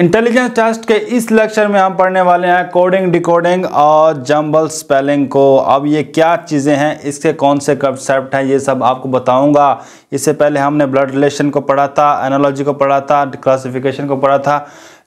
Intelligence test के इस lecture में हम पढ़ने वाले हैं कोडिंग डिकोडिंग और जम्बल स्पेलिंग को अब ये क्या चीज़ें हैं इसके कौन से कंसेप्ट हैं ये सब आपको बताऊंगा इससे पहले हमने ब्लड रिलेशन को पढ़ा था एनालॉजी को पढ़ा था क्लासिफिकेशन को पढ़ा था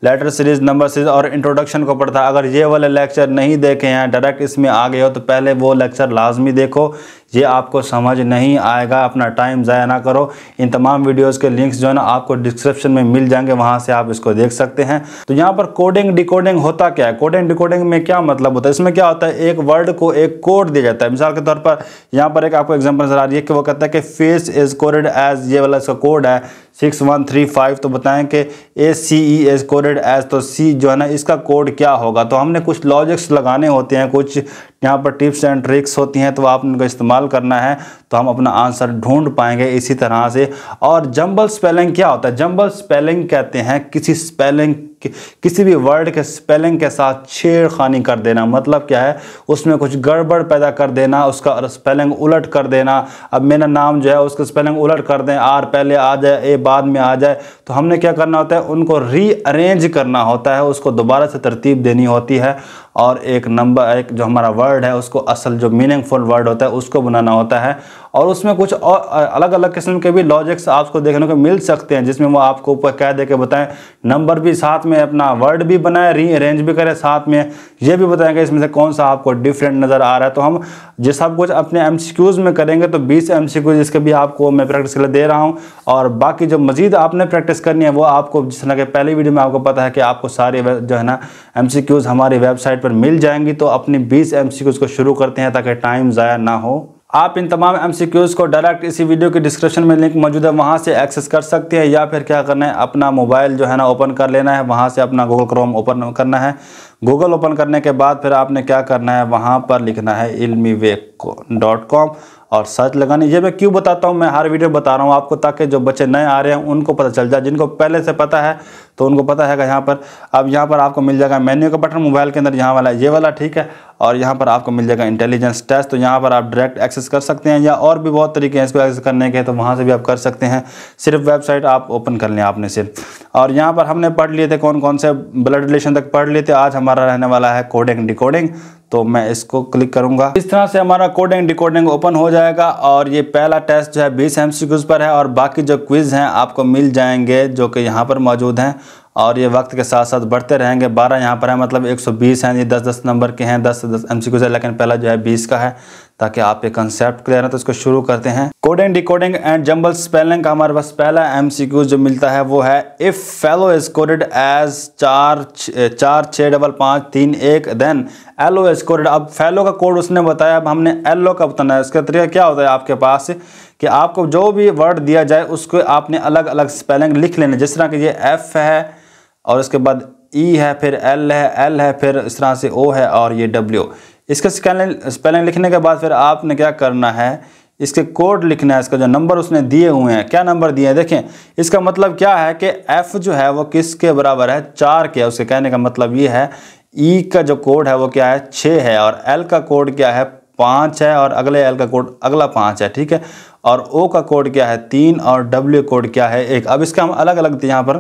लेटर सीरीज नंबर सीरीज और इंट्रोडक्शन को पढ़ता अगर ये वाले लेक्चर नहीं देखे हैं डायरेक्ट इसमें आ गए हो तो पहले वो लेक्चर लाजमी देखो ये आपको समझ नहीं आएगा अपना टाइम ज़ाया ना करो इन तमाम वीडियोस के लिंक्स जो है ना आपको डिस्क्रिप्शन में मिल जाएंगे वहाँ से आप इसको देख सकते हैं तो यहाँ पर कोडिंग डिकोडिंग होता क्या है कोडिंग डिकोडिंग में क्या मतलब होता है इसमें क्या होता है एक वर्ड को एक कोड दिया जाता है मिसाल के तौर पर यहाँ पर एक आपको एग्जाम्पल नजर आ रही है कि वो कहता है कि फेस इज कोडेड एज ये वाला इसका कोड है सिक्स वन थ्री फाइव तो बताएं कि A C E S coded S तो सी जो है ना इसका कोड क्या होगा तो हमने कुछ लॉजिक्स लगाने होते हैं कुछ यहाँ पर टिप्स एंड ट्रिक्स होती हैं तो आप उनका इस्तेमाल करना है तो हम अपना आंसर ढूंढ पाएंगे इसी तरह से और जंबल स्पेलिंग क्या होता है जंबल स्पेलिंग कहते हैं किसी स्पेलिंग किसी भी वर्ड के स्पेलिंग के साथ छेड़खानी कर देना मतलब क्या है उसमें कुछ गड़बड़ पैदा कर देना उसका स्पेलिंग उलट कर देना अब मेरा नाम जो है उसका स्पेलिंग उलट कर दें आर पहले आ जाए ए बाद में आ जाए तो हमने क्या करना होता है उनको रीअरेंज करना होता है उसको दोबारा से तरतीब देनी होती है और एक नंबर एक जो हमारा वर्ड है उसको असल जो मीनिंगफुल वर्ड होता है उसको बनाना होता है और उसमें कुछ और अलग अलग किस्म के भी लॉजिक्स आपको देखने को मिल सकते हैं जिसमें वो आपको ऊपर कह दे के बताएं नंबर भी साथ में अपना वर्ड भी बनाए अरेंज भी करें साथ में ये भी बताएं कि इसमें से कौन सा आपको डिफरेंट नज़र आ रहा है तो हम ये सब कुछ अपने एम में करेंगे तो बीस एम इसके भी आपको मैं प्रैक्टिस के लिए दे रहा हूँ और बाकी जो मजीद आपने प्रैक्टिस करनी है वो आपको जिस तरह के पहली वीडियो में आपको पता है कि आपको सारी जो है ना एम हमारी वेबसाइट पर पर मिल जाएंगी तो अपने 20 एमसीक्यूज को शुरू करते हैं ताकि टाइम ज़ाया ना हो आप इन तमाम एमसीक्यूज़ को डायरेक्ट इसी वीडियो के डिस्क्रिप्शन में लिंक मौजूद है वहाँ से एक्सेस कर सकते हैं या फिर क्या करना है अपना मोबाइल जो है ना ओपन कर लेना है वहाँ से अपना गूगल क्रोम ओपन करना है गूगल ओपन करने के बाद फिर आपने क्या करना है वहाँ पर लिखना है इल्मी डॉट कॉम और सर्च लगाने ये मैं क्यों बताता हूँ मैं हर वीडियो बता रहा हूँ आपको ताकि जो बच्चे नए आ रहे हैं उनको पता चल जाए जिनको पहले से पता है तो उनको पता है यहाँ पर अब यहाँ पर आपको मिल जाएगा मेन्यू का बटन मोबाइल के अंदर यहाँ वाला ये वाला ठीक है और यहाँ पर आपको मिल जाएगा इंटेलिजेंस टेस्ट तो यहाँ पर आप डायरेक्ट एक्सेस कर सकते हैं या और भी बहुत तरीके हैं इसको एक्सेस करने के तो वहाँ से भी आप कर सकते हैं सिर्फ वेबसाइट आप ओपन कर लें आपने सिर्फ और यहाँ पर हमने पढ़ लिए थे कौन कौन से ब्लड रिलेशन तक पढ़ लिए थे आज हमारा रहने वाला है कोडिंग डिकोडिंग तो मैं इसको क्लिक करूंगा इस तरह से हमारा कोडिंग डिकोडिंग ओपन हो जाएगा और ये पहला टेस्ट जो है बीस एम पर है और बाकी जो क्विज़ हैं आपको मिल जाएंगे जो कि यहाँ पर मौजूद हैं और ये वक्त के साथ साथ बढ़ते रहेंगे 12 यहाँ पर है मतलब 120 हैं ये 10 10 नंबर के हैं 10 10 एम है लेकिन पहला जो है 20 का है ताकि आप ये कंसेप्ट क्लियर है तो इसको शुरू करते हैं coding decoding and jumble spelling का हमारे पास पहला एम जो मिलता है वो है if fellow is coded as चार चार छः डबल पाँच तीन एक then L O is coded अब फेलो का कोड उसने बताया अब हमने एलओ का बताना है इसका तरीका क्या होता है आपके पास कि आपको जो भी वर्ड दिया जाए उसको आपने अलग अलग स्पेलिंग लिख लेना जिस तरह की ये एफ़ है और उसके बाद ई e है फिर एल है एल है फिर इस तरह से ओ है और ये डब्ल्यू इसका स्पेलिंग स्पेलिंग लिखने के बाद फिर आपने क्या करना है इसके कोड लिखना है इसका जो नंबर उसने दिए हुए हैं क्या नंबर दिए हैं देखें इसका मतलब क्या है कि एफ़ जो है वो किसके बराबर है चार के उसके कहने का मतलब ये है ई e का जो कोड है वो क्या है छः है और एल का कोड क्या है पाँच है और अगले एल का कोड अगला पाँच है ठीक है और ओ का कोड क्या है तीन और डब्ल्यू कोड क्या है एक अब इसका हम अलग अलग यहाँ पर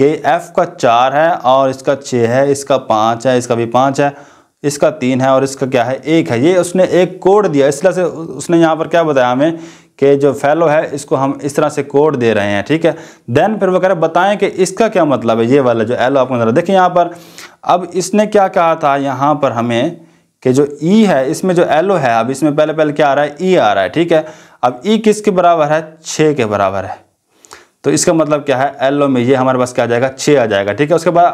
के एफ़ का चार है और इसका छः है इसका पाँच है इसका भी पाँच है इसका तीन है और इसका क्या है एक है ये उसने एक कोड दिया इस तरह से उसने यहाँ पर क्या बताया हमें कि जो फैलो है इसको हम इस तरह से कोड दे रहे हैं ठीक है देन फिर वो कह रहे बताएं कि इसका क्या मतलब है ये वाला जो एलो आपको नजर देखिए यहाँ पर अब इसने क्या कहा था यहाँ पर हमें कि जो ई e है इसमें जो एलो है अब इसमें पहले पहले क्या आ रहा है ई e आ रहा है ठीक है अब ई e किसके बराबर है छः के बराबर है तो इसका मतलब क्या है एल ओ में ये हमारे पास क्या आ जाएगा छः आ जाएगा ठीक है उसके बाद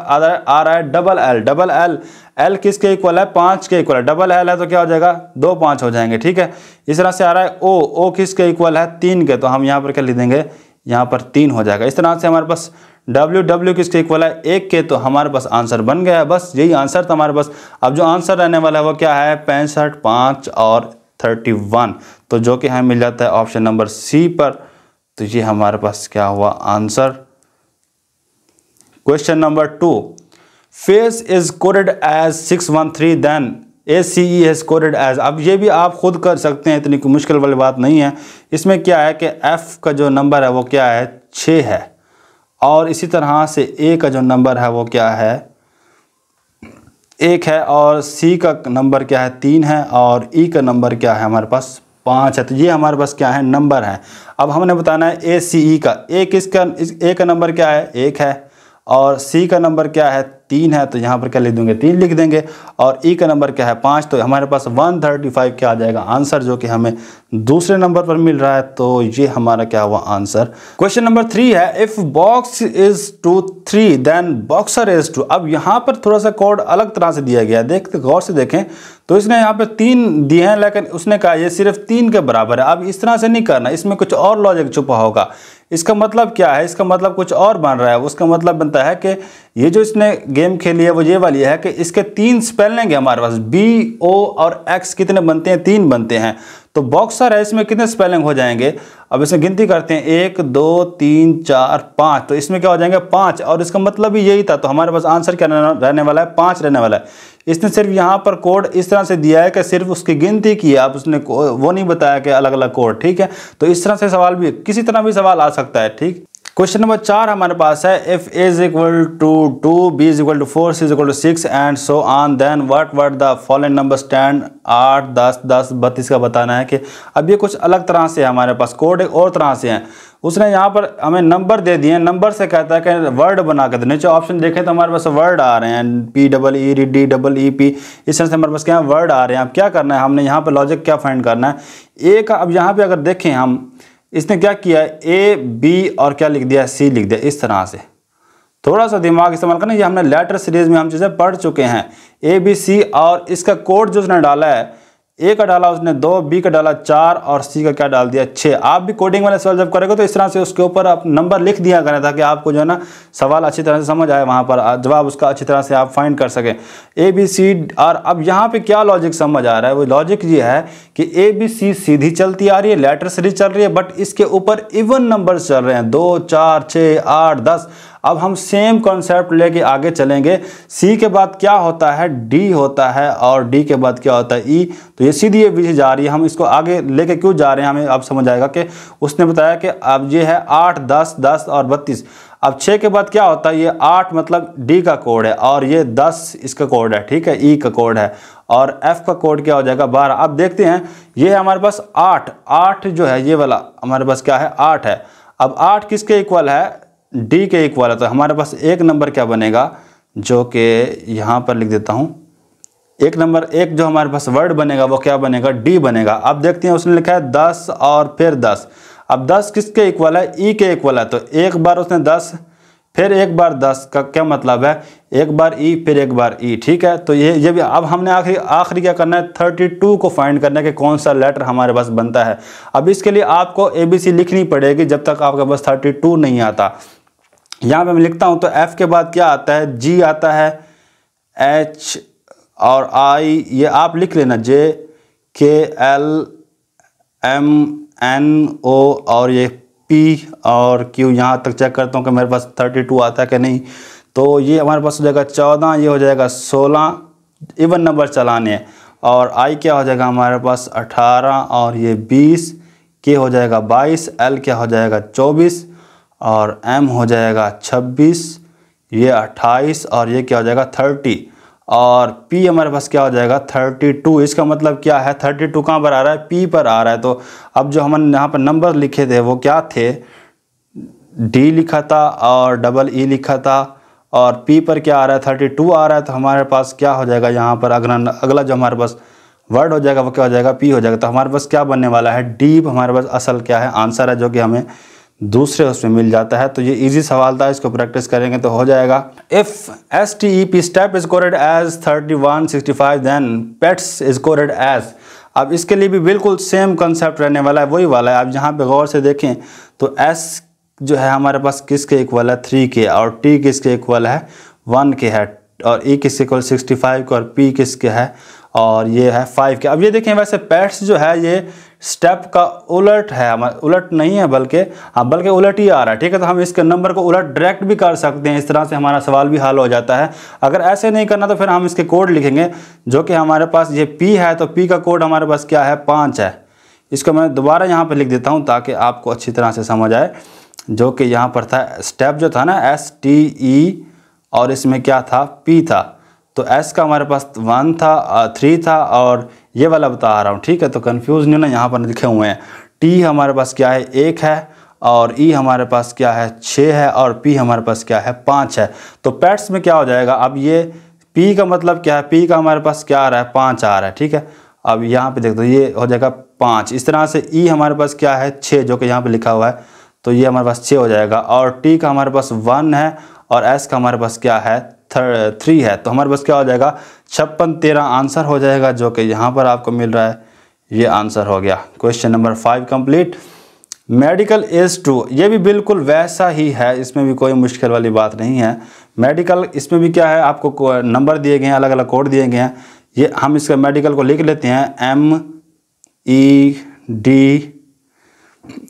आ रहा है double L double L L किसके इक्वल है पाँच के इक्वल है डबल एल है तो क्या हो जाएगा दो पाँच हो जाएंगे ठीक है इस तरह से आ रहा है ओ ओ किसके इक्वल है तीन के तो हम यहाँ पर क्या लिख देंगे यहाँ पर तीन हो जाएगा इस तरह से हमारे पास डब्ल्यू डब्ल्यू किसके इक्वल है एक के तो हमारे पास आंसर बन गया है बस यही आंसर था हमारे पास अब जो आंसर रहने वाला है वो क्या है पैंसठ पाँच और थर्टी वन तो जो कि हमें मिल जाता है ऑप्शन नंबर सी पर तो ये हमारे पास क्या हुआ answer question number two face is coded as six one three then A C E as coded as अब ये भी आप खुद कर सकते हैं इतनी मुश्किल वाली बात नहीं है इसमें क्या है कि एफ़ का जो नंबर है वो क्या है छ है और इसी तरह से ए का जो नंबर है वो क्या है एक है और सी का नंबर क्या है तीन है और ई e का नंबर क्या है हमारे पास पाँच है तो ये हमारे पास क्या है नंबर है अब हमने बताना है ए सी ई का ए किसका ए का नंबर क्या है एक है और सी का नंबर क्या है तीन है तो यहाँ पर क्या लिख दूंगे तीन लिख देंगे और ई e का नंबर क्या है पाँच तो हमारे पास वन थर्टी फाइव क्या आ जाएगा आंसर जो कि हमें दूसरे नंबर पर मिल रहा है तो ये हमारा क्या हुआ आंसर क्वेश्चन नंबर थ्री है if box is two three then boxer is two अब यहाँ पर थोड़ा सा कोड अलग तरह से दिया गया है देख गौर से देखें तो इसने यहाँ पे तीन दिए हैं लेकिन उसने कहा ये सिर्फ तीन के बराबर है अब इस तरह से नहीं करना इसमें कुछ और लॉजिक छुपा होगा इसका मतलब क्या है इसका मतलब कुछ और बन रहा है उसका मतलब बनता है कि ये जो इसने गेम खेली है वो ये वाली है कि इसके तीन स्पेलिंग है हमारे पास बी ओ और एक्स कितने बनते हैं तीन बनते हैं तो बॉक्सर है इसमें कितने स्पेलिंग हो जाएंगे अब इसमें गिनती करते हैं एक दो तीन चार पाँच तो इसमें क्या हो जाएंगे पाँच और इसका मतलब भी यही था तो हमारे पास आंसर क्या रहने वाला है पाँच रहने वाला है इसने सिर्फ यहाँ पर कोड इस तरह से दिया है कि सिर्फ उसकी गिनती की है आप उसने वो नहीं बताया कि अलग अलग कोड ठीक है तो इस तरह से सवाल भी किसी तरह भी सवाल आ सकता है ठीक क्वेश्चन नंबर चार हमारे पास है if is equal to two B is equal to four C is equal to six and so on then what what the following number stand आठ दस दस बत्तीस का बताना है कि अब ये कुछ अलग तरह से है हमारे पास कोड एक और तरह से है उसने यहाँ पर हमें नंबर दे दिए नंबर से कहता है कि वर्ड बना कर नीचे ऑप्शन देखें तो हमारे पास वर्ड आ रहे हैं पी डबल ई री डी डबल ई पी इस तरह से हमारे पास क्या वर्ड आ रहे हैं अब क्या करना है हमने यहाँ पर लॉजिक क्या फाइंड करना है एक अब यहाँ पर अगर देखें हम इसने क्या किया ए बी और क्या लिख दिया सी लिख दिया इस तरह से थोड़ा सा दिमाग इस्तेमाल करना ये हमने लेटर सीरीज में हम चीज़ें पढ़ चुके हैं ए बी सी और इसका कोड जो उसने डाला है ए का डाला उसने दो बी का डाला चार और सी का क्या डाल दिया छः आप भी कोडिंग वाले सवाल जब करेंगे तो इस तरह से उसके ऊपर आप नंबर लिख दिया करें ताकि आपको जो है ना सवाल अच्छी तरह से समझ आए वहाँ पर जवाब उसका अच्छी तरह से आप फाइंड कर सकें ए बी सी और अब यहाँ पे क्या लॉजिक समझ आ रहा है वो लॉजिक ये है कि ए बी सी सीधी चलती आ रही है लेटर सीधी चल रही है बट इसके ऊपर इवन नंबर चल रहे हैं दो चार छः आठ दस अब हम सेम कॉन्सेप्ट लेके आगे चलेंगे सी के बाद क्या होता है डी होता है और डी के बाद क्या होता है ई e, तो ये सीधी ये विधि जा रही है हम इसको आगे लेके क्यों जा रहे हैं हमें अब समझ आएगा कि उसने बताया कि अब ये है आठ दस दस और बत्तीस अब छः के बाद क्या होता है ये आठ मतलब डी का कोड है और ये दस इसका कोड है ठीक है ई e का कोड है और एफ का कोड क्या हो जाएगा बारह अब देखते हैं ये है हमारे पास आठ आठ जो है ये वाला हमारे पास क्या है आठ है अब आठ किसके इक्वल है डी के इक्वल है तो हमारे पास एक नंबर क्या बनेगा जो कि यहाँ पर लिख देता हूँ एक नंबर एक जो हमारे पास वर्ड बनेगा वो क्या बनेगा डी बनेगा अब देखते हैं उसने लिखा है दस और फिर दस अब दस किसके इक्वल है ई e के इक्वल है तो एक बार उसने दस फिर एक बार दस का क्या मतलब है एक बार ई e, फिर एक बार ई e, ठीक है तो ये ये भी अब हमने आखिरी आखिरी क्या करना है थर्टी टू को फाइंड करना है कि कौन सा लेटर हमारे पास बनता है अब इसके लिए आपको ए बी सी लिखनी पड़ेगी जब तक आपके पास थर्टी टू नहीं आता यहाँ पे मैं लिखता हूँ तो एफ़ के बाद क्या आता है जी आता है एच और आई ये आप लिख लेना जे के एल एम एन ओ और ये पी और Q यहाँ तक चेक करता हूँ कि मेरे पास थर्टी टू आता है कि नहीं तो ये हमारे पास हो जाएगा चौदह ये हो जाएगा सोलह इवन नंबर चलाने हैं और आई क्या हो जाएगा हमारे पास अठारह और ये बीस के हो जाएगा बाईस एल क्या हो जाएगा चौबीस और एम हो जाएगा छब्बीस ये अट्ठाईस और ये क्या हो जाएगा थर्टी और P हमारे पास क्या हो जाएगा 32 इसका मतलब क्या है 32 टू कहाँ पर आ रहा है P पर आ रहा है तो अब जो हमने यहाँ पर नंबर लिखे थे वो क्या थे D लिखा था और डबल E लिखा था और P पर क्या आ रहा है 32 आ रहा है तो हमारे पास क्या हो जाएगा यहाँ पर अगला अगला जो हमारे पास वर्ड हो जाएगा वो क्या हो जाएगा पी हो जाएगा तो हमारे पास क्या बनने वाला है डीप हमारे पास असल क्या है आंसर है जो कि हमें दूसरे उसमें मिल जाता है तो ये इजी सवाल था इसको प्रैक्टिस करेंगे तो हो जाएगा if S T E P step is coded as thirty one sixty five then pets is coded as अब इसके लिए भी बिल्कुल सेम कंसेप्ट रहने वाला है वही वाला है आप यहाँ पे गौर से देखें तो एस जो है हमारे पास किसके इक्वल है थ्री के और टी किसके इक्वल है वन के है और ई e किसके इक्वल सिक्सटी फाइव के और पी किसके है और ये है फाइव के अब ये देखें वैसे पैट्स जो है ये स्टेप का उलट है हमारा उलट नहीं है बल्कि हाँ बल्कि उलट ही आ रहा है ठीक है तो हम इसके नंबर को उलट डायरेक्ट भी कर सकते हैं इस तरह से हमारा सवाल भी हल हो जाता है अगर ऐसे नहीं करना तो फिर हम इसके कोड लिखेंगे जो कि हमारे पास ये पी है तो पी का कोड हमारे पास क्या है पाँच है इसको मैं दोबारा यहाँ पर लिख देता हूँ ताकि आपको अच्छी तरह से समझ आए जो कि यहाँ पर था स्टेप जो था ना एस टी ई और इसमें क्या था पी था तो एस का हमारे पास वन था थ्री uh, था और ये वाला बता रहा हूँ ठीक है तो कन्फ्यूज़ नहीं ना यहाँ पर लिखे हुए हैं टी हमारे पास क्या है एक है और ई e हमारे पास क्या है छः है और पी हमारे पास क्या है पाँच है तो पैट्स में क्या हो जाएगा अब ये पी का मतलब क्या है पी का हमारे पास क्या आ रहा है पाँच आ रहा है ठीक है अब यहाँ पे देख दो ये हो जाएगा पाँच इस तरह से ई e हमारे पास क्या है छः जो कि यहाँ पे लिखा हुआ है तो ये हमारे पास छः हो जाएगा और टी का हमारे पास वन है और एस का हमारे पास क्या है थ्री है तो हमारे पास क्या हो जाएगा छप्पन तेरह आंसर हो जाएगा जो कि यहाँ पर आपको मिल रहा है ये आंसर हो गया question number five complete medical is two ये भी बिल्कुल वैसा ही है इसमें भी कोई मुश्किल वाली बात नहीं है मेडिकल इसमें भी क्या है आपको नंबर दिए गए हैं अलग अलग कोड दिए गए हैं ये हम इसका मेडिकल को लिख लेते हैं एम ई डी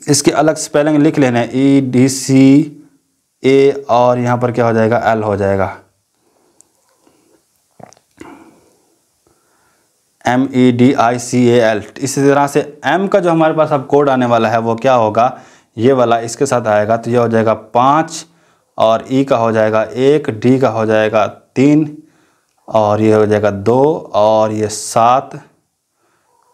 इसके अलग स्पेलिंग लिख लेने ई डी सी ए और यहाँ पर क्या हो जाएगा एल हो जाएगा M E D I C A L इसी तरह से एम का जो हमारे पास अब कोड आने वाला है वो क्या होगा ये वाला इसके साथ आएगा तो ये हो जाएगा पाँच और ई e का हो जाएगा एक डी का हो जाएगा तीन और ये हो जाएगा दो और ये सात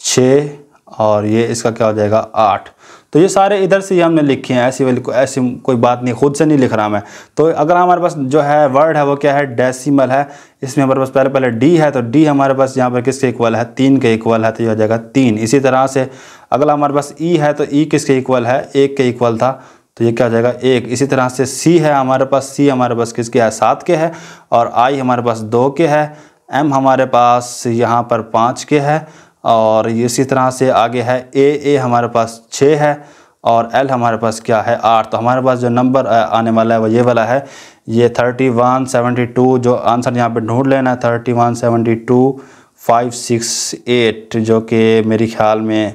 छः और ये इसका क्या हो जाएगा आठ तो ये सारे इधर से ही हमने लिखे हैं ऐसी वाली को ऐसी कोई बात नहीं खुद से नहीं लिख रहा मैं तो अगर हमारे पास जो है वर्ड है वो क्या है डेसिमल है इसमें हमारे पास पहले पहले डी है तो डी हमारे पास यहाँ पर किसके इक्वल है तीन के इक्वल है तो ये हो जाएगा तीन इसी तरह से अगला हमारे पास ई e है तो ई e किसके इक्वल है एक के इक्वल था तो ये क्या हो जाएगा एक इसी तरह से सी है हमारे पास सी हमारे पास किसके है सात के है और आई हमारे पास दो के है एम हमारे पास यहाँ पर पाँच के है और इसी तरह से आगे है ए ए हमारे पास छः है और एल हमारे पास क्या है आठ तो हमारे पास जो नंबर आने वाला है वो ये वाला है ये थर्टी वन सेवेंटी टू जो आंसर यहाँ पे ढूंढ लेना है thirty one seventy two five six eight जो कि मेरे ख्याल में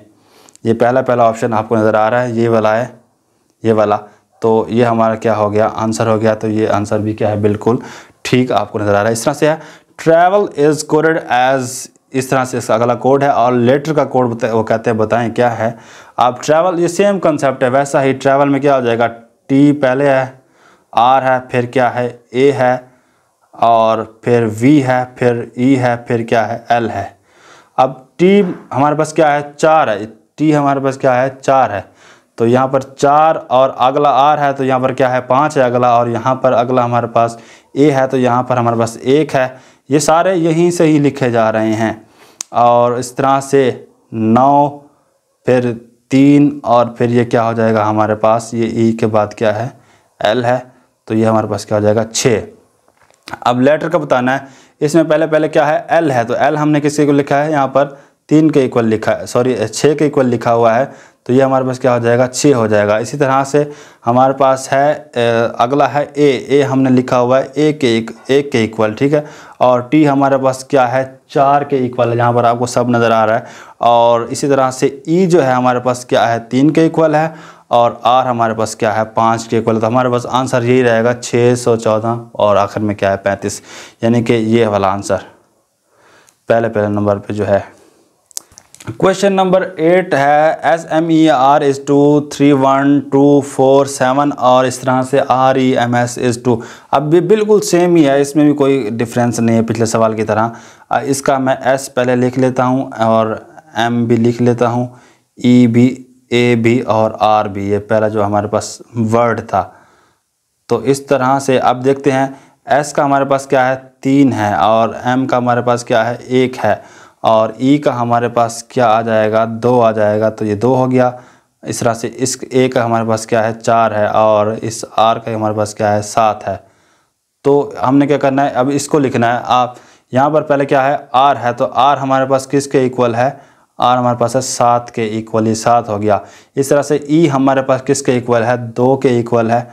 ये पहला पहला ऑप्शन आपको नज़र आ रहा है ये वाला है ये वाला तो ये हमारा क्या हो गया आंसर हो गया तो ये आंसर भी क्या है बिल्कुल ठीक आपको नज़र आ रहा है इस तरह से है ट्रैवल इज़ कोडेड एज इस तरह से इसका अगला कोड है और लेटर का कोड वो कहते हैं बताएं क्या है आप ट्रैवल ये सेम कंसेप्ट है वैसा ही ट्रैवल में क्या हो जाएगा टी पहले है आर है फिर क्या है ए है और फिर वी है फिर ई e है फिर क्या है एल है अब टी हमारे पास क्या है चार है टी हमारे पास क्या है चार है तो यहाँ पर चार और अगला आर है तो यहाँ पर क्या है पाँच है अगला और यहाँ पर अगला हमारे पास ए है तो यहाँ पर हमारे पास एक है ये सारे यहीं से ही लिखे जा रहे हैं और इस तरह से नौ फिर तीन और फिर ये क्या हो जाएगा हमारे पास ये ई के बाद क्या है एल है तो ये हमारे पास क्या हो जाएगा छः अब लेटर का बताना है इसमें पहले पहले क्या है एल है तो एल हमने किसके को लिखा है यहाँ पर तीन के इक्वल लिखा है सॉरी छः के इक्वल लिखा हुआ है तो ये हमारे पास क्या हो जाएगा छः हो जाएगा इसी तरह से हमारे पास है अगला है ए ए हमने लिखा हुआ है ए के एक ए के इक्वल ठीक है और टी हमारे पास क्या है चार के इक्वल है जहाँ पर आपको सब नज़र आ रहा है और इसी तरह से ई e जो है हमारे पास क्या है तीन के इक्वल है और आर हमारे पास क्या है पाँच के इक्वल तो हमारे पास आंसर यही रहेगा छः सौ चौदह और आखिर में क्या है पैंतीस यानी कि ये वाला आंसर पहले पहले नंबर पर जो है क्वेश्चन नंबर एट है S M E R is two three one two four seven और इस तरह से R E M S is two अब भी बिल्कुल सेम ही है इसमें भी कोई डिफरेंस नहीं है पिछले सवाल की तरह इसका मैं एस पहले लिख लेता हूँ और एम भी लिख लेता हूँ ई e भी ए भी और आर भी ये पहला जो हमारे पास वर्ड था तो इस तरह से अब देखते हैं एस का हमारे पास क्या है तीन है और एम का हमारे पास क्या है एक है और ई का हमारे पास क्या आ जाएगा दो आ जाएगा तो ये दो हो गया इस तरह से इस ए का हमारे पास क्या है चार है और इस आर का हमारे पास क्या है सात है तो हमने क्या करना है अब इसको लिखना है आप यहाँ पर पहले क्या है आर है तो आर हमारे पास किसके इक्वल है आर हमारे पास है सात के इक्वल ये सात हो गया इस तरह से ई हमारे पास किसके इक्वल है दो के इक्वल है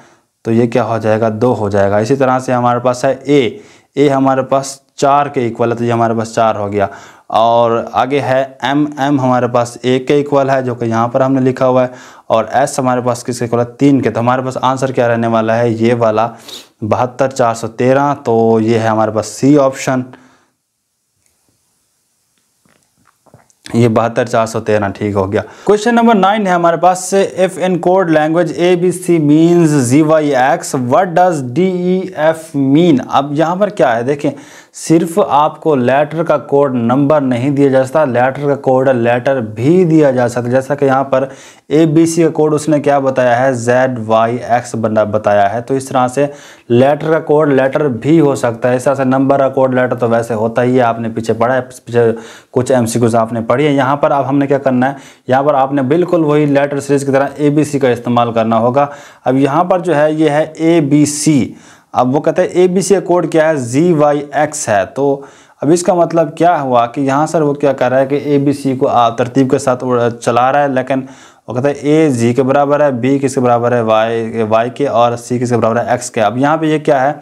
तो ये क्या हो जाएगा दो हो जाएगा इसी तरह से हमारे पास है ए ए हमारे पास चार के इक्वल है तो ये हमारे पास चार हो गया और आगे है एम एम हमारे पास एक के इक्वल है जो कि यहाँ पर हमने लिखा हुआ है और एस हमारे पास किसके इक्वल है तीन के तो हमारे पास आंसर क्या रहने वाला है ये वाला बहत्तर चार सौ तेरह तो ये है हमारे पास सी ऑप्शन ये बहत्तर चार सौ तेरह ठीक हो गया क्वेश्चन नंबर नाइन है हमारे पास से if in code language A B C means G Y X what does D E F mean अब यहाँ पर क्या है देखें सिर्फ आपको लेटर का कोड नंबर नहीं दिया जा सकता लेटर का कोड लेटर भी दिया जा सकता जैसा कि यहाँ पर ए बी सी का कोड उसने क्या बताया है जेड वाई एक्स बना बताया है तो इस तरह से लेटर का कोड लेटर भी हो सकता है इस तरह से नंबर का कोड लेटर तो वैसे होता ही है आपने पीछे पढ़ा है पीछे कुछ एम सी आपने पढ़ी है यहाँ पर आप हमने क्या करना है यहाँ पर आपने बिल्कुल वही लेटर सीरीज की तरह ए बी सी का इस्तेमाल करना होगा अब यहाँ पर जो है ये है ए बी सी अब वो कहते हैं ए बी सी कोड क्या है जी वाई एक्स है तो अब इसका मतलब क्या हुआ कि यहाँ सर वो क्या कर रहा है कि ए बी सी को आप तरतीब के साथ चला रहा है लेकिन वो कहते हैं ए जी के बराबर है बी किसके बराबर है वाई वाई के और सी किसके बराबर है एक्स के अब यहाँ पे ये क्या है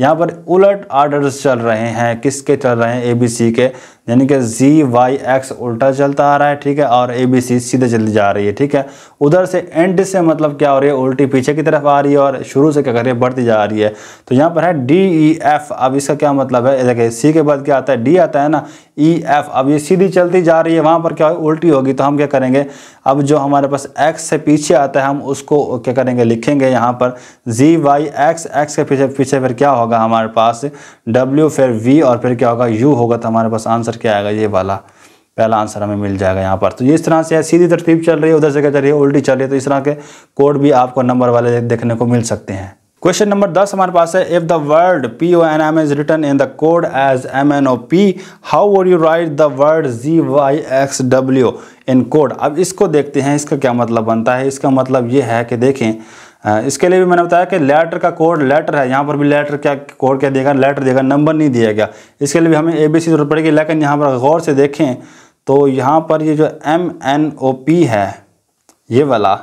यहाँ पर उलट आर्डर्स चल रहे हैं किसके चल रहे हैं ए बी सी के यानी कि जी वाई एक्स उल्टा चलता आ रहा है ठीक है और ए बी सी सीधे चलती जा रही है ठीक है उधर से एंड से मतलब क्या हो रही है उल्टी पीछे की तरफ आ रही है और शुरू से क्या कर रही है बढ़ती जा रही है तो यहाँ पर है डी ई एफ अब इसका क्या मतलब है देखिए सी के बाद क्या आता है डी आता है ना ई e, एफ अब ये सीधी चलती जा रही है वहाँ पर क्या हो उल्टी होगी तो हम क्या करेंगे अब जो हमारे पास एक्स से पीछे आता है हम उसको क्या करेंगे लिखेंगे यहाँ पर जी वाई एक्स एक्स के पीछे पीछे फिर क्या होगा होगा हमारे पास W फिर V और फिर क्या होगा U होगा तो हमारे पास आंसर क्या आएगा ये वाला पहला आंसर हमें मिल जाएगा यहाँ पर तो ये इस तरह से सीधी तरतीब चल रही है उधर से क्या चल रही है उल्टी चल रही है तो इस तरह के कोड भी आपको नंबर वाले देखने को मिल सकते हैं क्वेश्चन नंबर दस हमारे पास है if the word P O N M is written in the code as M N O P how would you write the word G Y X W in code अब इसको देखते हैं इसका क्या मतलब बनता है इसका मतलब ये है कि देखें इसके लिए भी मैंने बताया कि लेटर का कोड लेटर है यहाँ पर भी लेटर क्या कोड क्या देगा लेटर देगा नंबर नहीं दिया गया इसके लिए भी हमें ए बी सी जरूरत पड़ेगी लेकिन यहाँ पर गौर से देखें तो यहाँ पर ये जो एम एन ओ पी है ये वाला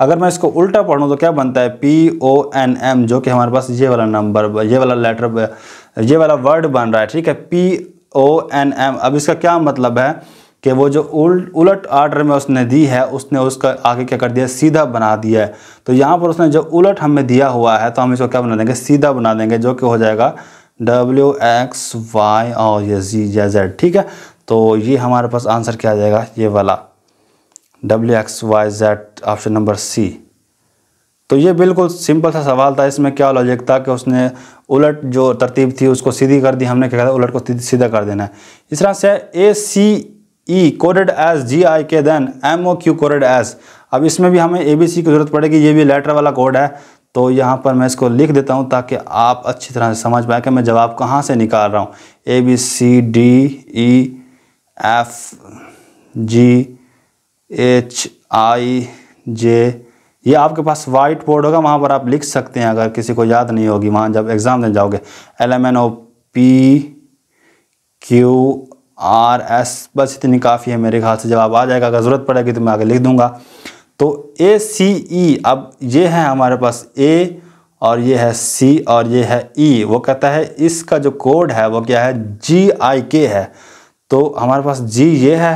अगर मैं इसको उल्टा पढ़ूँ तो क्या बनता है पी ओ एन एम जो कि हमारे पास ये वाला नंबर ये वाला लेटर ये वाला वर्ड बन रहा है ठीक है पी ओ एन एम अब इसका क्या मतलब है कि वो जो उल्ट उलट आर्डर में उसने दी है उसने उसका आगे क्या कर दिया सीधा बना दिया है तो यहाँ पर उसने जो उलट हमें दिया हुआ है तो हम इसको क्या बना देंगे सीधा बना देंगे जो कि हो जाएगा डब्ल्यू एक्स वाई और ये जी या जेड ठीक है तो ये हमारे पास आंसर क्या आ जाएगा ये वाला W X Y Z option number C तो ये बिल्कुल सिंपल सा सवाल था इसमें क्या लॉजिक था कि उसने उलट जो तरतीब थी उसको सीधी कर दी हमने क्या कहा उलट को सीधा कर देना है इस तरह से ए C E coded as G I K then M O Q coded as अब इसमें भी हमें ए बी सी की ज़रूरत पड़ेगी ये भी लेटर वाला कोड है तो यहाँ पर मैं इसको लिख देता हूँ ताकि आप अच्छी तरह से समझ पाए कि मैं जवाब कहाँ से निकाल रहा हूँ A B C D E F G H I J ये आपके पास वाइट बोर्ड होगा वहाँ पर आप लिख सकते हैं अगर किसी को याद नहीं होगी वहाँ जब एग्ज़ाम देने जाओगे L M N O P Q R S बस इतनी काफ़ी है मेरे ख्याल से जवाब आ जाएगा अगर ज़रूरत पड़ेगी तो मैं आगे लिख दूंगा तो ए सी ई अब ये है हमारे पास ए और ये है सी और ये है ई e. वो कहता है इसका जो कोड है वो क्या है जी आई के है तो हमारे पास जी ये है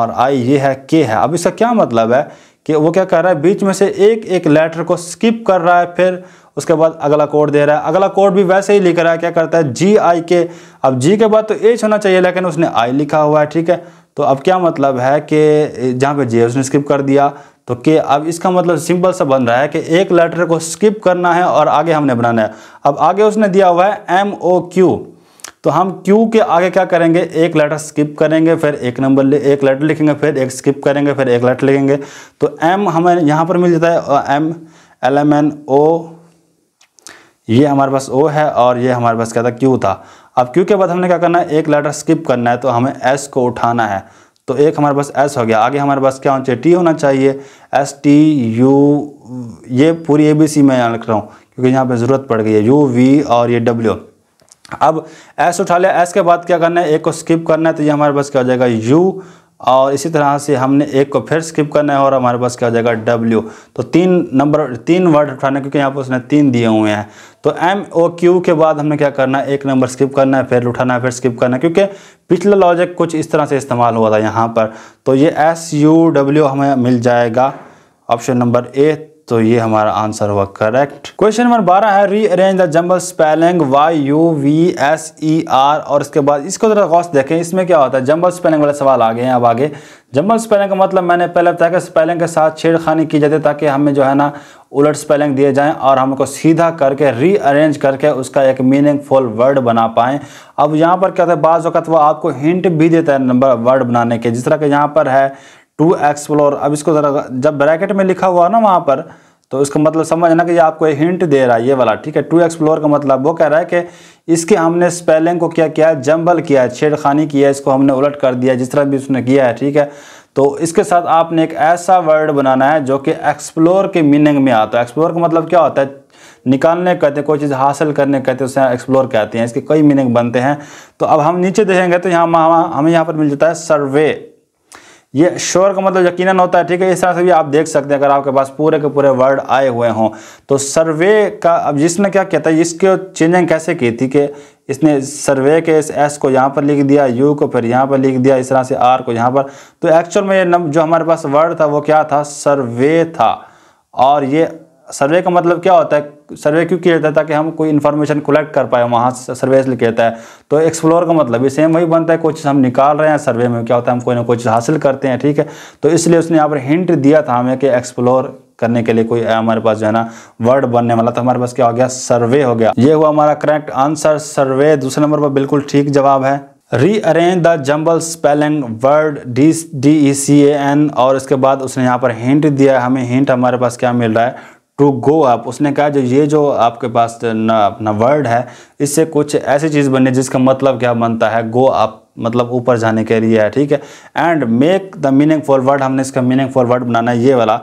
और आई ये है के है अब इसका क्या मतलब है कि वो क्या कर रहा है बीच में से एक एक लेटर को स्किप कर रहा है फिर उसके बाद अगला कोड दे रहा है अगला कोड भी वैसे ही लिख रहा है क्या करता है जी आई के अब जी के बाद तो एच होना चाहिए लेकिन उसने आई लिखा हुआ है ठीक है तो अब क्या मतलब है कि जहाँ पे जे उसने स्किप कर दिया तो के अब इसका मतलब सिंपल सा बन रहा है कि एक लेटर को स्किप करना है और आगे हमने बनाना है अब आगे उसने दिया हुआ है एम ओ क्यू तो हम क्यू के आगे क्या करेंगे एक लेटर स्किप करेंगे फिर एक नंबर एक लेटर लिखेंगे फिर एक स्किप करेंगे फिर एक लेटर लिखेंगे तो एम हमें यहाँ पर मिल जाता है M L M N O ये हमारे पास ओ है और ये हमारे पास क्या था क्यू था अब क्यू के बाद हमने क्या करना है एक लेटर स्किप करना है तो हमें एस को उठाना है तो एक हमारे पास एस हो गया आगे हमारे पास क्या होना चाहिए टी होना चाहिए एस टी यू ये पूरी ए बी सी मैं यहाँ लिख रहा हूँ क्योंकि यहाँ पे ज़रूरत पड़ गई है यू वी और ये डब्ल्यू अब एस उठा लिया एस के बाद क्या करना है एक को स्किप करना है तो ये हमारे पास क्या हो जाएगा यू और इसी तरह से हमने एक को फिर स्किप करना है और हमारे पास क्या हो जाएगा डब्ल्यू तो तीन नंबर तीन वर्ड उठाना क्योंकि यहाँ पर उसने तीन दिए हुए हैं तो एम ओ क्यू के बाद हमने क्या करना है एक नंबर स्किप करना है फिर उठाना है फिर स्किप करना है क्योंकि पिछला लॉजिक कुछ इस तरह से इस्तेमाल हुआ था यहाँ पर तो ये एस यू डब्ल्यू हमें मिल जाएगा ऑप्शन नंबर ए तो ये हमारा आंसर हुआ करेक्ट क्वेश्चन नंबर बारह है rearrange the jumble spelling Y U V S E R और इसके बाद इसको जरा गौस देखें इसमें क्या होता है जम्बल स्पेलिंग वाले सवाल आ गए हैं अब आगे जम्बल स्पेलिंग का मतलब मैंने पहले बताया कि स्पेलिंग के साथ छेड़खानी की जाती है ताकि हमें जो है ना उलट स्पेलिंग दिए जाएं और हम उनको सीधा करके रीअरेंज करके उसका एक मीनिंगफुल वर्ड बना पाएं अब यहाँ पर क्या होता है बाज़ वक्त वह आपको हिंट भी देता है नंबर वर्ड बनाने के जिस तरह के यहाँ पर है टू एक्स फ्लोर अब इसको ज़रा जब ब्रैकेट में लिखा हुआ ना वहाँ पर तो इसका मतलब समझना कि ये आपको एक हिंट दे रहा है ये वाला ठीक है टू एक्सप्लोर का मतलब वो कह रहा है कि इसके हमने स्पेलिंग को क्या किया है जम्बल किया है छेड़खानी किया है इसको हमने उलट कर दिया जिस तरह भी उसने किया है ठीक है तो इसके साथ आपने एक ऐसा वर्ड बनाना है जो कि एक्सप्लोर के मीनिंग में आता है एक्सप्लोर का मतलब क्या होता है निकालने कहते हैं कोई चीज़ हासिल करने कहते हैं उसे एक्सप्लोर कहते हैं इसके कई मीनिंग बनते हैं तो अब हम नीचे देखेंगे तो यहाँ हमें यहाँ पर मिल जाता है सर्वे ये श्योर का मतलब यकीनन होता है ठीक है इस तरह से भी आप देख सकते हैं अगर आपके पास पूरे के पूरे वर्ड आए हुए हों तो सर्वे का अब जिसने क्या कहता है इसके चेंजिंग कैसे की थी कि इसने सर्वे के इस एस को यहाँ पर लिख दिया यू को फिर यहाँ पर लिख दिया इस तरह से आर को यहाँ पर तो एक्चुअल में ये जो हमारे पास वर्ड था वो क्या था सर्वे था और ये सर्वे का मतलब क्या होता है सर्वे क्यों किया जाता है ताकि हम कोई इन्फॉर्मेशन कलेक्ट कर पाए वहाँ सर्वे इसलिए कहता है तो एक्सप्लोर का मतलब भी सेम वही बनता है कुछ हम निकाल रहे हैं सर्वे में क्या होता है हम कोई ना कोई चीज़ हासिल करते हैं ठीक है तो इसलिए उसने यहाँ पर हिंट दिया था हमें कि एक्सप्लोर करने के लिए कोई हमारे पास जो है ना वर्ड बनने वाला तो हमारे पास क्या हो गया सर्वे हो गया ये हुआ हमारा करेक्ट आंसर सर्वे दूसरे नंबर पर बिल्कुल ठीक जवाब है rearrange the jumble spelling word D D E C A N और इसके बाद उसने यहाँ पर हिंट दिया है हमें हिंट हमारे पास क्या मिल रहा है टू गो अप उसने कहा जो ये जो आपके पास ना अपना वर्ड है इससे कुछ ऐसी चीज़ बनी जिसका मतलब क्या बनता है गो अप मतलब ऊपर जाने के लिए है ठीक है and make the meaning for word हमने इसका मीनिंग फॉर वर्ड बनाना है ये वाला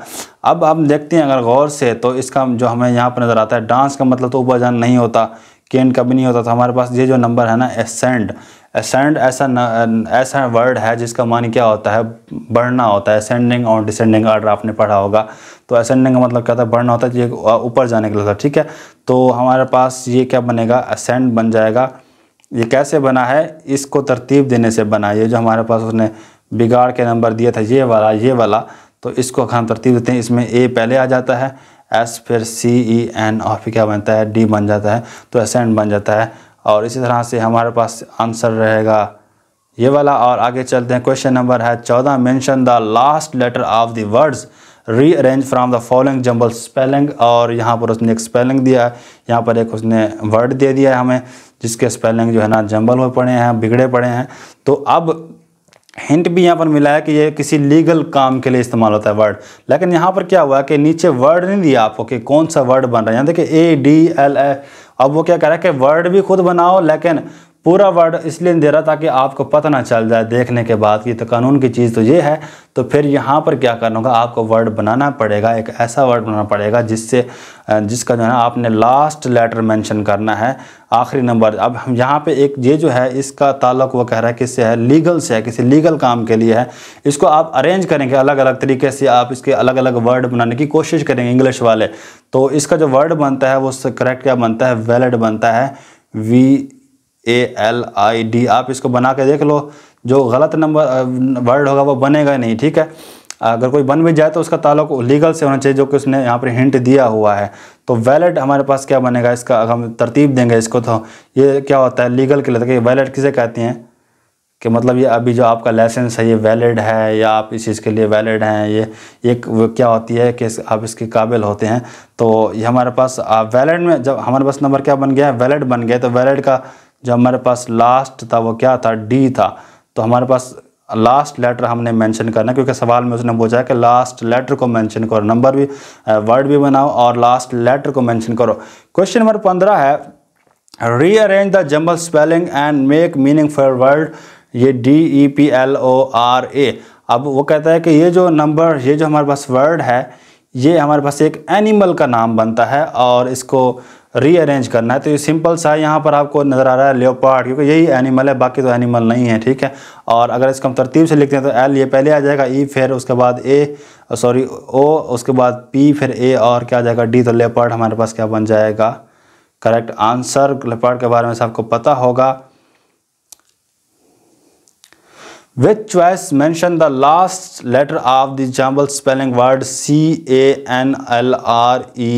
अब हम देखते हैं अगर गौर से तो इसका जो हमें यहाँ पर नज़र आता है डांस का मतलब तो ऊपर जाना नहीं होता केंड का भी नहीं होता तो हमारे पास ये जो नंबर है ना एसेंड असेंड ऐसा न, ऐसा वर्ड है जिसका मान क्या होता है बढ़ना होता है असेंडिंग और डिसेंडिंग ऑर्डर आपने पढ़ा होगा तो असेंडिंग का मतलब क्या होता है बढ़ना होता है ऊपर जाने के लिए होता है ठीक है तो हमारे पास ये क्या बनेगा असेंड बन जाएगा ये कैसे बना है इसको तरतीब देने से बना ये जो हमारे पास उसने बिगाड़ के नंबर दिया था ये वाला ये वाला तो इसको हम तरतीब देते हैं इसमें ए पहले आ जाता है एस फिर सी ई एन और फिर क्या बनता है डी बन जाता है तो असेंड बन जाता है और इसी तरह से हमारे पास आंसर रहेगा ये वाला और आगे चलते हैं क्वेश्चन नंबर है चौदह mention the last letter of the words rearrange from the following jumble spelling और यहाँ पर उसने एक स्पेलिंग दिया है यहाँ पर एक उसने वर्ड दे दिया है हमें जिसके स्पेलिंग जो है ना जम्बल में पड़े हैं बिगड़े पड़े हैं तो अब हिंट भी यहाँ पर मिला है कि ये किसी लीगल काम के लिए इस्तेमाल होता है वर्ड लेकिन यहाँ पर क्या हुआ कि नीचे वर्ड नहीं दिया आपको कि कौन सा वर्ड बन रहा है यहाँ देखिए ए डी एल ए अब वो क्या कह रहा है कि वर्ड भी खुद बनाओ लेकिन पूरा वर्ड इसलिए दे रहा ताकि आपको पता ना चल जाए देखने के बाद कि तो कानून की चीज़ तो ये है तो फिर यहाँ पर क्या करना होगा आपको वर्ड बनाना पड़ेगा एक ऐसा वर्ड बनाना पड़ेगा जिससे जिसका जो है आपने लास्ट लेटर मेंशन करना है आखिरी नंबर अब हम यहाँ पे एक ये जो है इसका ताल्लुक वो कह रहा है किससे है लीगल से है किसी लीगल काम के लिए है इसको आप अरेंज करेंगे अलग अलग तरीके से आप इसके अलग अलग वर्ड बनाने की कोशिश करेंगे इंग्लिश वाले तो इसका जो वर्ड बनता है वो करेक्ट क्या बनता है वैलड बनता है V A L I D आप इसको बना के देख लो जो गलत नंबर वर्ड होगा वो बनेगा नहीं ठीक है अगर कोई बन भी जाए तो उसका ताल्लुक लीगल से होना चाहिए जो कि उसने यहाँ पर हिंट दिया हुआ है तो वैलेट हमारे पास क्या बनेगा इसका अगर हम तरतीब देंगे इसको तो ये क्या होता है लीगल के लिए वैलेट किसे कहते हैं कि मतलब ये अभी जो आपका लाइसेंस है ये वैलिड है या आप इस चीज़ के लिए वैलिड हैं ये एक क्या होती है कि आप इसके काबिल होते हैं तो ये हमारे पास वैलिड में जब हमारे पास नंबर क्या बन गया है वैलिड बन गया तो वैलिड का जो हमारे पास लास्ट था वो क्या था डी था तो हमारे पास लास्ट लेटर हमने मेंशन करना क्योंकि सवाल में उसने पूछा कि लास्ट लेटर को मेंशन करो नंबर भी वर्ड भी बनाओ और लास्ट लेटर को मेंशन करो क्वेश्चन नंबर पंद्रह है rearrange the jumble spelling and make meaning for word ये D E P L O R A अब वो कहता है कि ये जो नंबर ये जो हमारे पास वर्ड है ये हमारे पास एक एनिमल का नाम बनता है और इसको रीअरेंज करना है तो ये सिंपल सा यहाँ पर आपको नज़र आ रहा है लियोपार्ड क्योंकि यही एनिमल है बाकी तो एनिमल नहीं है ठीक है और अगर इसको हम तरतीब से लिखते हैं तो एल ये पहले आ जाएगा ई e फिर उसके बाद ए सॉरी ओ उसके बाद पी फिर ए और क्या आ जाएगा डी तो लेपर्ड हमारे पास क्या बन जाएगा करेक्ट आंसर लेपर्ड के बारे में सबको पता होगा which choice mention the last letter of the jumble spelling word C A N L R E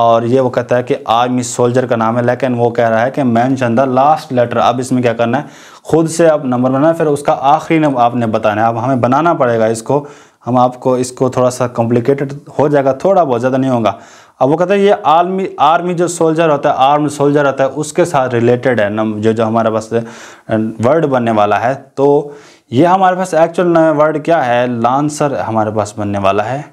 और ये वो कहता है कि आर्मी मिस सोल्जर का नाम है लेकिन वो कह रहा है कि मैंशन द लास्ट लेटर अब इसमें क्या करना है खुद से आप नंबर बनाना फिर उसका आखिरी नंबर आपने बताना है अब हमें बनाना पड़ेगा इसको हम आपको इसको थोड़ा सा कॉम्प्लिकेटेड हो जाएगा थोड़ा बहुत ज़्यादा नहीं होगा अब वो कहता है ये आर्मी आर्मी जो सोल्जर होता है आर्म सोल्जर होता है उसके साथ रिलेटेड है नम जो जो हमारे पास वर्ड बनने वाला है तो ये हमारे पास एक्चुअल वर्ड क्या है लांसर हमारे पास बनने वाला है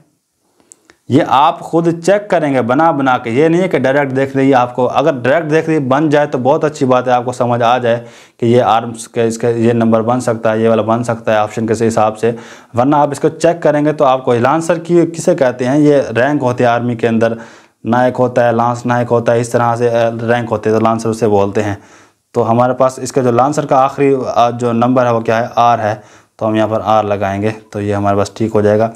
ये आप खुद चेक करेंगे बना बना के ये नहीं है कि डायरेक्ट देख रही है आपको अगर डायरेक्ट देख रही बन जाए तो बहुत अच्छी बात है आपको समझ आ जाए कि ये आर्म्स के इसके ये नंबर बन सकता है ये वाला बन सकता है ऑप्शन के हिसाब से वरना आप इसको चेक करेंगे तो आपको लांसर की किसे कहते हैं ये रैंक होते हैं आर्मी के अंदर नायक होता है लांस नायक होता है इस तरह से रैंक होते हैं तो लांसर उसे बोलते हैं तो हमारे पास इसका जो लांसर का आखिरी जो नंबर है वो क्या है आर है तो हम यहाँ पर आर लगाएंगे तो ये हमारे पास ठीक हो जाएगा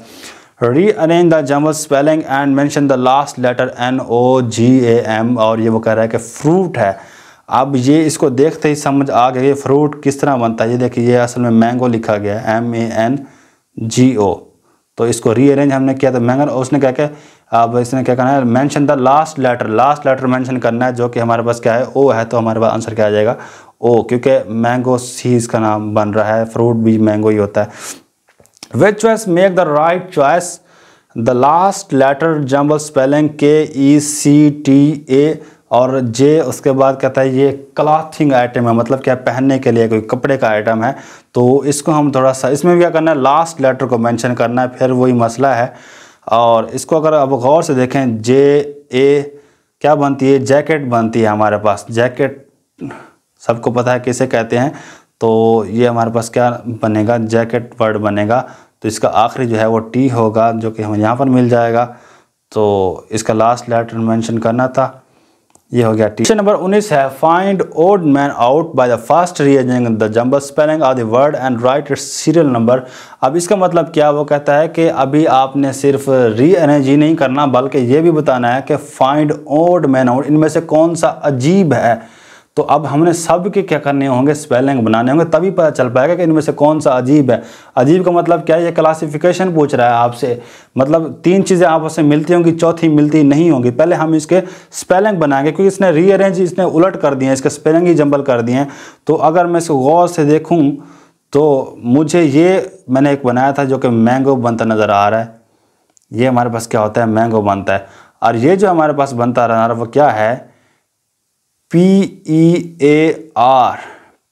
rearrange the jumble spelling and mention the last letter N O G A M और ये वो कह रहा है कि फ्रूट है अब ये इसको देखते ही समझ आ गया कि फ्रूट किस तरह बनता है ये देखिए ये असल में मैंगो लिखा गया है एम ए एन जी ओ तो इसको रीअरेंज हमने किया तो मैंगो उसने क्या क्या अब इसने क्या करना है mention the last letter last letter mention करना है जो कि हमारे पास क्या है ओ है तो हमारे पास आंसर क्या आ जाएगा ओ क्योंकि मैंगो सी इसका नाम बन रहा है फ्रूट भी मैंगो ही होता है which choice make the right choice the last letter jumble spelling K E C T A और जे उसके बाद कहता है ये क्लॉथिंग आइटम है मतलब क्या पहनने के लिए कोई कपड़े का आइटम है तो इसको हम थोड़ा सा इसमें क्या करना है लास्ट लेटर को मैंशन करना है फिर वही मसला है और इसको अगर अब गौर से देखें जे ए क्या बनती है जैकेट बनती है हमारे पास जैकेट सबको पता है किसे कहते हैं तो ये हमारे पास क्या बनेगा जैकेट वर्ड बनेगा तो इसका आखिरी जो है वो टी होगा जो कि हमें यहाँ पर मिल जाएगा तो इसका लास्ट लेटर मेंशन करना था ये हो गया टी नंबर 19 है find old man out by the fast rising the jumble spelling of the word and write its serial number अब इसका मतलब क्या वो कहता है कि अभी आपने सिर्फ रीअरेंज ही नहीं करना बल्कि ये भी बताना है कि फाइंड ओल्ड मैन आउट इनमें से कौन सा अजीब है तो अब हमने सब के क्या करने होंगे स्पेलिंग बनाने होंगे तभी पता चल पाएगा कि इनमें से कौन सा अजीब है अजीब का मतलब क्या है ये क्लासिफिकेशन पूछ रहा है आपसे मतलब तीन चीज़ें आपसे मिलती होंगी चौथी मिलती नहीं होंगी पहले हम इसके स्पेलिंग बनाएंगे क्योंकि इसने रीअरेंज इसने उलट कर दिए हैं इसके स्पेलिंग ही जम्बल कर दिए हैं तो अगर मैं इसको गौर से देखूँ तो मुझे ये मैंने एक बनाया था जो कि मैंगो बनता नज़र आ रहा है ये हमारे पास क्या होता है मैंगो बनता है और ये जो हमारे पास बनता रहा वो क्या है पी ई ए आर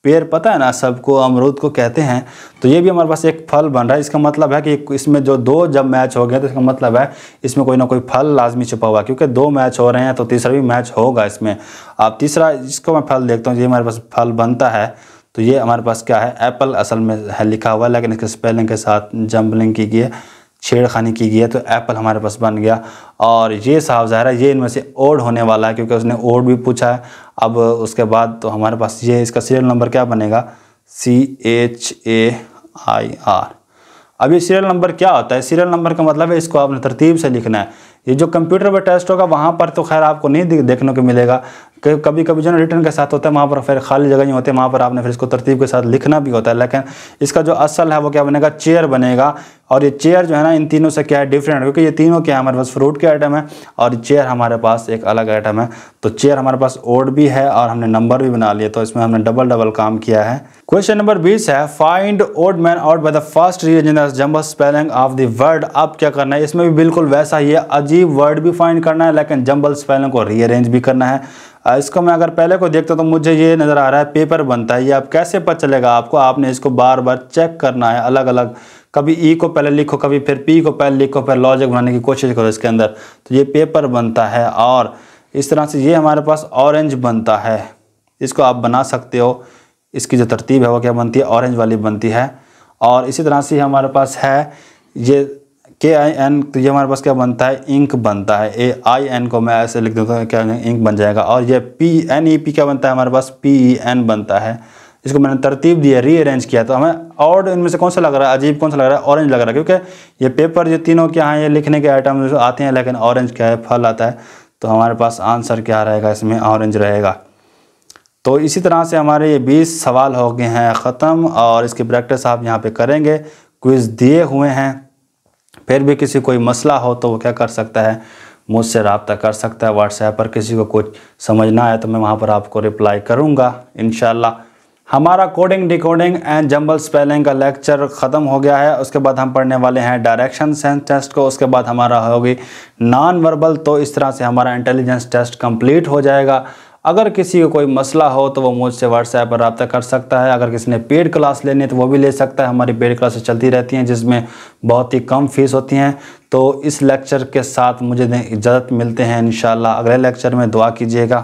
पेड़ पता है ना सबको अमरूद को कहते हैं तो ये भी हमारे पास एक फल बन रहा है इसका मतलब है कि इसमें जो दो जब मैच हो गया तो इसका मतलब है इसमें कोई ना कोई फल लाजमी छुपा हुआ है क्योंकि दो मैच हो रहे हैं तो तीसरा भी मैच होगा इसमें अब तीसरा इसको मैं फल देखता हूँ ये हमारे पास फल बनता है तो ये हमारे पास क्या है एप्पल असल में है लिखा हुआ है लेकिन इसके स्पेलिंग के साथ जम्बलिंग की गई है छेड़खानी की गई है तो एप्पल हमारे पास बन गया और ये साफ ज़ाहिर है ये इनमें से ओड होने वाला है क्योंकि उसने ओड भी पूछा है अब उसके बाद तो हमारे पास ये इसका सीरियल नंबर क्या बनेगा C H A I R अब ये सीरियल नंबर क्या होता है सीरियल नंबर का मतलब है इसको आपने तरतीब से लिखना है ये जो कंप्यूटर पर टेस्ट होगा वहाँ पर तो खैर आपको नहीं देखने को मिलेगा कभी कभी जो ना रिटर्न के साथ होता है वहाँ पर फिर खाली जगह ही होते हैं वहाँ पर आपने फिर इसको तरतीब के साथ लिखना भी होता है लेकिन इसका जो असल है वो क्या बनेगा चेयर बनेगा और ये चेयर जो है ना इन तीनों से क्या है डिफरेंट क्योंकि ये तीनों क्या है हमारे पास फ्रूट के आइटम है और चेयर हमारे पास एक अलग आइटम है तो चेयर हमारे पास ओड भी है और हमने नंबर भी बना लिए तो इसमें हमने डबल डबल काम किया है क्वेश्चन नंबर बीस है find odd man out by the first reason jumble spelling of the word अब क्या करना है इसमें भी बिल्कुल वैसा ही है अजीब वर्ड भी फाइंड करना है लेकिन जम्बल स्पेलिंग को रीअरेंज भी करना है इसको मैं अगर पहले को देखता तो मुझे ये नज़र आ रहा है पेपर बनता है ये आप कैसे पता चलेगा आपको आपने इसको बार बार चेक करना है अलग अलग कभी ई e को पहले लिखो कभी फिर पी को पहले लिखो फिर लॉजिक बनाने की कोशिश करो इसके अंदर तो ये पेपर बनता है और इस तरह से ये हमारे पास ऑरेंज बनता है इसको आप बना सकते हो इसकी जो तरतीब है वो क्या बनती है ऑरेंज वाली बनती है और इसी तरह से हमारे पास है ये के आई एन तो ये हमारे पास क्या बनता है इंक बनता है ए आई एन को मैं ऐसे लिख देता हूँ क्या इंक बन जाएगा और ये पी एन ई पी क्या बनता है हमारे पास पी ई एन बनता है इसको मैंने तरतीब दिया रीअरेंज किया तो हमें और इनमें से कौन सा लग रहा है अजीब कौन सा लग रहा है ऑरेंज लग रहा है क्योंकि ये पेपर जो तीनों के हैं ये लिखने के आइटम आते हैं लेकिन ऑरेंज क्या है फल आता है तो हमारे पास आंसर क्या रहेगा इसमें ऑरेंज रहेगा तो इसी तरह से हमारे ये बीस सवाल हो गए हैं ख़त्म और इसकी प्रैक्टिस आप यहाँ पर करेंगे क्विज़ दिए हुए हैं फिर भी किसी कोई मसला हो तो वो क्या कर सकता है मुझसे रबता कर सकता है व्हाट्सएप पर किसी को कुछ समझना है तो मैं वहाँ पर आपको रिप्लाई करूँगा इन हमारा coding decoding and jumble spelling का लेक्चर ख़त्म हो गया है उसके बाद हम पढ़ने वाले हैं डायरेक्शन सेंस टेस्ट को उसके बाद हमारा होगी नॉन वर्बल तो इस तरह से हमारा इंटेलिजेंस टेस्ट कंप्लीट हो जाएगा अगर किसी को कोई मसला हो तो वो मुझसे व्हाट्सएप पर रबता कर सकता है अगर किसी ने पेड क्लास लेनी है तो वो भी ले सकता है हमारी पेड क्लासेस चलती रहती हैं जिसमें बहुत ही कम फीस होती हैं तो इस लेक्चर के साथ मुझे इजाज़त मिलते हैं इन अगले लेक्चर में दुआ कीजिएगा